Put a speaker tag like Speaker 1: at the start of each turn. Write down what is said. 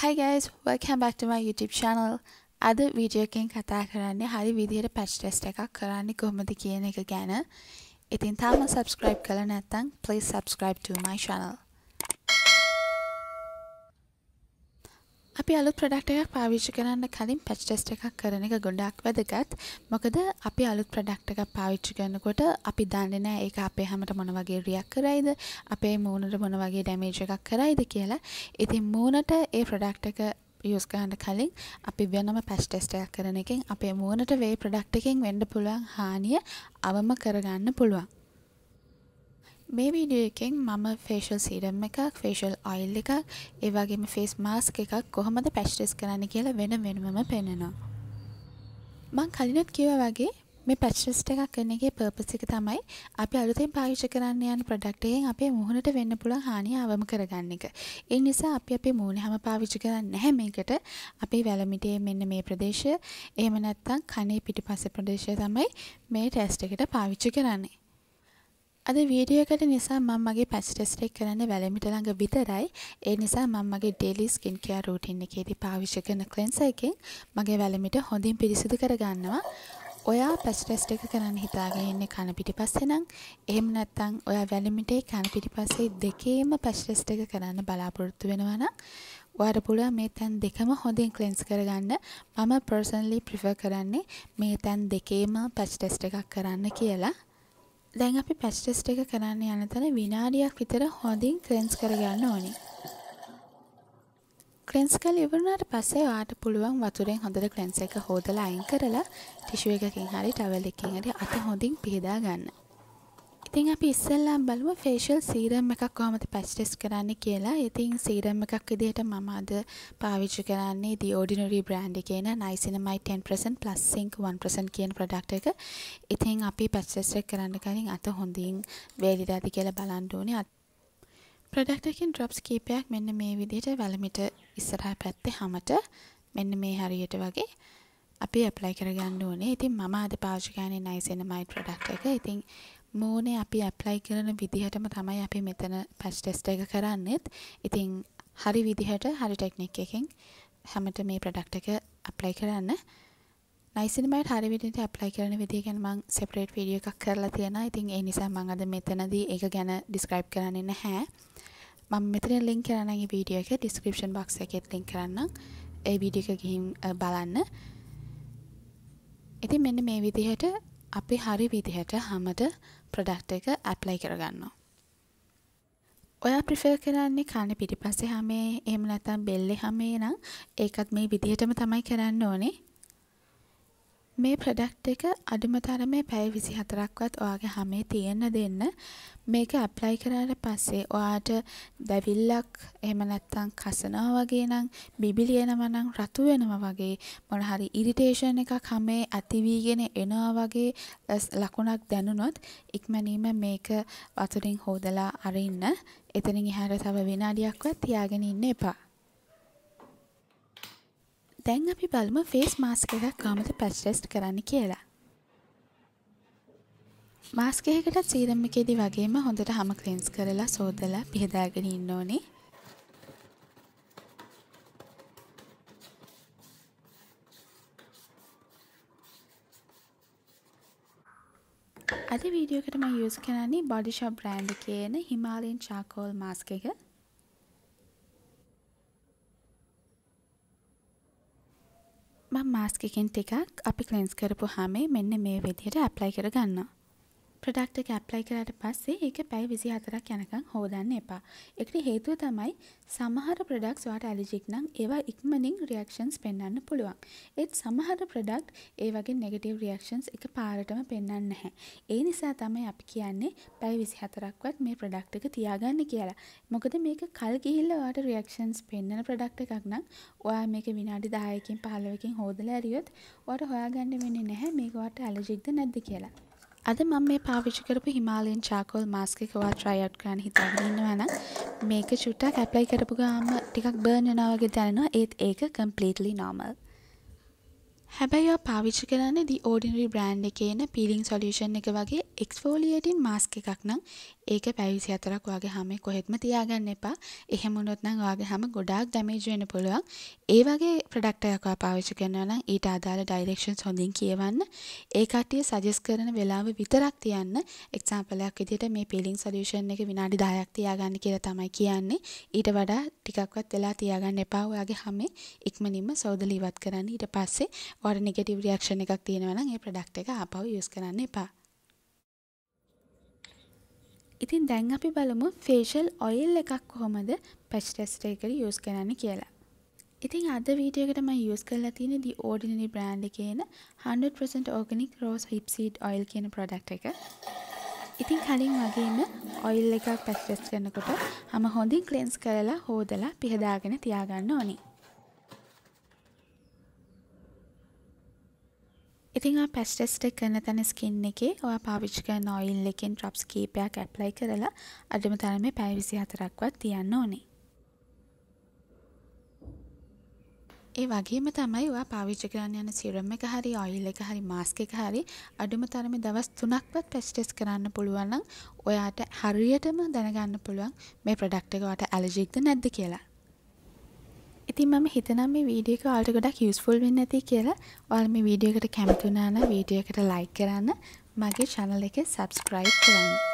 Speaker 1: හයි guys welcome බක්ටම YouTube channel අද වීඩියෝකෙන් කතා කරන්නේ හරි විදිහට පැච් ටෙස්ට් එකක් කරන්නේ කොහොමද කියන එක ගැන. ඉතින් තාම subscribe කළ නැත්නම් please subscribe to my channel. අපි අලුත් ප්‍රඩක්ට එකක් පාවිච්චි කරන්න කලින් පැච් ටෙස්ට් එකක් කරන එක ගොඩක් වැදගත් මොකද අපි අලුත් ප්‍රඩක්ට එකක් පාවිච්චි කරනකොට අපි දන්නේ නැහැ ඒක අපේ හැමට මොන වගේ රියැක්ට් කරයිද අපේ මූණට මොන වගේ ඩැමේජ් එකක් කරයිද කියලා. ඉතින් මූණට ඒ ප්‍රොඩක්ට් එක යස් ගන්න කලින් අපි වෙනම පැච් ටෙස්ට් එකක් කරන එකෙන් අපේ මූණට වේ ප්‍රොඩක්ට් එකෙන් වෙන්න පුළුවන් හානිය අවම කරගන්න පුළුවන්. මේ වීඩියෝ එකෙන් මම ෆේෂල් සීරම් එකක් ෆේෂල් ඔයිල් එකක් ඒ වගේම ෆේස් මාස්ක් එකක් කොහොමද පැච්ටස් කරන්න කියලා වෙන වෙනමම පෙන්නනවා. මං කලිනුත් කිව්වා වගේ මේ පැච්ටස් එකක් කරන එකේ පර්පස් එක තමයි අපි අලුතෙන් පාවිච්චි කරන්න යන ප්‍රොඩක්ට් එකෙන් අපේ මුහුණට වෙන්න පුළුවන් හානිය අවම කරගන්න එක. ඒ නිසා අපි අපේ මුහුණ හැම පාවිච්චි කරන්නේ නැහැ මේකට. අපේ වැලමිටේ මෙන්න මේ ප්‍රදේශය, එහෙම නැත්නම් කනේ පිටිපස්සේ ප්‍රදේශය තමයි මේ ටෙස්ට් එකට පාවිච්චි කරන්නේ. අද වීඩියෝ එකට නිසා මම මගේ පැච් ටෙස්ට් එක කරන්නේ වැලමිට ළඟ විතරයි. ඒ නිසා මම මගේ ඩේලි ස්කින් කෙයාර් රූටින් එකේදී පාවිච්චි කරන ක්ලෙන්සර් එකෙන් මගේ වැලමිට හොඳින් පිරිසිදු කරගන්නවා. ඔයා පැච් ටෙස්ට් එක කරන්න හිතාගෙන ඉන්නේ කන පිටිපස්සේ නම් එහෙම නැත්නම් ඔයා වැලමිටේ කන පිටිපස්සේ දෙකේම පැච් ටෙස්ට් එක කරන්න බලාපොරොත්තු වෙනවා නම් ඔයාට පුළුවන් මේ තැන් දෙකම හොඳින් ක්ලෙන්ස් කරගන්න. මම පර්සනලි ප්‍රිෆර් කරන්නේ මේ තැන් දෙකේම පැච් ටෙස්ට් එකක් කරන්න කියලා. දැන් අපි පැච් ටෙස්ට් එක කරන්න යන තැන විනාඩියක් විතර හොඳින් ක්ලෙන්ස් කරගන්න ඕනේ. ක්ලෙන්ස් කරලා ඉවරනාට පස්සේ ඔයාට පුළුවන් වතුරෙන් හොඳට ක්ලෙන්ස් එක හොදලා අයින් කරලා ටිෂු එකකින් හරි ටවල් එකකින් හරි අත හොඳින් පිහදා ගන්න. ඉතින් අපි ඉස්සෙල්ලම් බලමු ෆේෂල් සීරම් එකක් කොහොමද පැච් ටෙස්ට් කරන්න කියලා. ඉතින් සීරම් එකක් විදිහට මම අද පාවිච්චි කරන්නේ The Ordinary brand එකේ Niacinamide 10% plus zinc 1% කියන product එක. ඉතින් අපි පැච් ටෙස්ට් එක කරන්න කලින් අත හොඳින් වේලිලාද කියලා බලන්න ඕනේ. product එකෙන් drops කීපයක් මෙන්න මේ විදිහට වැලමිට ඉස්සරහා පැත්තේ හැමත මෙන්න මේ හරියට වගේ අපි ඇප්ලයි කරගන්න ඕනේ. ඉතින් මම අද පාවිච්චි කරන්නේ Niacinamide product එක. ඉතින් මූනේ අපි ඇප්ලයි කරන විදිහටම තමයි අපි මෙතන පැච් ටෙස්ට් එක කරන්නෙත්. ඉතින් හරි විදිහට හරි ටෙක්නික් එකෙන් හැමට මේ ප්‍රොඩක්ට් එක ඇප්ලයි කරන්න. නයිසිනමයිට් හරි විදිහට ඇප්ලයි කරන විදිහ ගැන මම සෙපරේට් වීඩියෝ එකක් කරලා තියෙනවා. ඉතින් ඒ නිසා මම අද මෙතනදී ඒක ගැන ඩිස්ක්‍රයිබ් කරන්නේ නැහැ. මම මෙතන ලින්ක් කරන්න ඒ වීඩියෝ එක ඩිස්ක්‍රිප්ෂන් බොක්ස් එකේත් ලින්ක් කරන්නම්. ඒ වීඩියෝ එක ගිහින් බලන්න. ඉතින් මෙන්න මේ විදිහට අපි හරි විදිහට හැමද ප්‍රඩක්් එක ඇප්ලයි කරගන්නවා. ඔයා ප්‍රිෆර් කරන්නේ කණ පිටිපස්සේ හැමේ එහෙම නැත්නම් බෙල්ලේ හැමේ නම් ඒකත් මේ විදිහටම තමයි කරන්න ඕනේ. මේ ප්‍රඩක්් එක අඩුම තරමේ පැය විසි හතරක්වත් ඔයාගේ හමේ තියෙන්න දෙන්න මේක ඇප්ලයි කරාට පස්සේ ඔයාට දැවිල්ලක් එම නැත්තං කසනව වගේ නම් බිබිලියනවනං රතු වෙනව වගේ මොන හරි ඉරිටේෂන් එක කමේ ඇතිවීගෙන එනවා වගේ ලකුණක් දැනුනොත් ඉක්මැනීම මේක වතුරින් හෝදලා අරඉන්න එතනින් ඉහැර සබ වෙනඩියක්වත් තියාගෙන ඉන්න එපා දැන් අපි බලමු ෆේස් මාස්ක් එකක් කොහොමද පැච් කරන්න කියලා. මාස්ක් එකකට සීරම් එකේදී වගේම හොඳට හැම ක්ලෙන්ස් කරලා සෝදලා පිහදාගෙන ඉන්න ඕනේ. අද වීඩියෝ එකට මම යූස් කරන්නේ Body Shop brand එකේ එන Himalayan charcoal mask එක. මාස්කිකින් ටිකක් අපි ක්ලෙන්ස් කරපු හමේ මෙන්න මේ විදිහට ඇප්ලයි කරගන්නවා. ප්‍රඩක්් එක ඇප්ලයි කරට පස්සේ ඒක පැයි විසි හතරක් යනකං හෝදන්න එපා. එකට හේතුව තමයි සමහර ප්‍රඩක්ස් වාට ඇලිජික් නම් ඒවා ඉක්මනින් රියක්ෂන්ස් පෙන්න්න පුළුවන්. ඒත් සමහර ප්‍රඩක්් ඒ වගේ නෙගටව රියක්ෂන්ස් එක පාරටම පෙන්න්න නැහැ. ඒ නිසා තමයි අපි කියන්නේ පැයි විසි හතරක්වත් මේ ප්‍රඩක්් එක තියාගන්න කියලා. මොකද මේක කල් ගිහිල්ලවාට රියක්ෂන්ස් පෙන්න්න ප්‍රඩක්් එකක් නම් ඔයා මේක විනාඩි දායකින් පහලවකින් හෝදල ඇරියොත් වට හොයාගන්න වෙන්නේ නැහැ මේකවට ඇලජික්ද නැද්ද කියලා. අද මම මේ පාවිච්චි කරපු හිමාලයන් චාකෝල් මාස්ක් එක ඔයා try out කරන්න හිතාගෙන ඉන්නවා නම් මේක චුට්ටක් apply කරපු ගාම ටිකක් burn වෙනවා වගේ දැනෙනවා ඒත් ඒක completely normal හැබැයි පාවිච්චි කරන්න දි ෝඩිනරි බ්‍රන්් එක එන පිලිං සොලියෂන් එක වගේ එක්ස්ෆෝලියටින් මාස්ක එකක් නම් ඒක පැවිසි අතරක් වගේ හම කොහෙත්ම තියාගන්න එපා එහෙමුණොත්නම් වගේ හම ගොඩාක් දැමේජුවෙන පුළුවන් ඒ වගේ ප්‍රඩක්ටයකවා පාවිච්චි කරනවන ඊට අදාළ ඩයිරෙක්ෂන් හොඳින් කියවන්න ඒකටිය සජස් කරන වෙලාව විතරක් තියන්න එක්සාම්පලයක් විදිට මේ පිලිං සොලියෂන් එක විනාඩි දායක් තියාගන්න කියර තමයි කියන්නේ ඊට වඩා ටිකක්වත් වෙලා තියාගන්න එපා ඔයාගේ හමේ ඉක්මනින්ම සෞදලීවත් කරන්න ඊට පස්සේ වට නෙගටිව් රියක්ෂණ එකක් තියෙනවනම් ඒ ප්‍රඩක්් එක ආපහු යස් කරන්න එපා ඉතින් දැන් අපි බලමු ෆේෂල් ඔයිල් එකක් කොහොමද පැච්ටෙස්ට එකට යස් කරන්න කියලා ඉතින් අද වීඩියකටම යස් කරලා තියෙන දි ඕඩිනරි බ්‍රෑන්ඩ් කියන 100% organic rose hip seed oil කියන product එක. ඉතින් කලින් වගේම oil එකක් පැච් කරනකොට හැම හොඳින් cleanse කරලා හොදලා පිහදාගෙන තියාගන්න ඕනේ. ඉතින් ආ පැච් ටෙස්ට් එක කරන තැන ස්කින් එකේ ඔයා පාවිච්චි කරන ඔයිල් එකෙන් ඩ්‍රොප්ස් කීපයක් ඇප්ලයි කරලා අඩුම තරමේ පැය 24ක්වත් තියන්න ඕනේ. ඒ වගේම තමයි ඔයා පාවිච්චි කරන්න යන සිරම් එක හරි ඔයිල් එක හරි මාස්ක් එක හරි අඩුම තරමේ දවස් 3ක්වත් පැච් ටෙස්ට් කරන්න පුළුවන් නම් ඔයාට හරියටම දැනගන්න පුළුවන් මේ ප්‍රොඩක්ට් එක ඔයාට ඇලර්ජික්ද නැද්ද කියලා. ඉතින් මම හිතනම් මේ වීඩියෝ එක ඔයාලට ගොඩක් යූස්ෆුල් වෙන්න ඇති කියලා. ඔයාලා මේ වීඩියෝ එකට කැමති වුණා නම් වීඩියෝ එකට ලයික් කරන්න, මගේ channel එක subscribe කරන්න.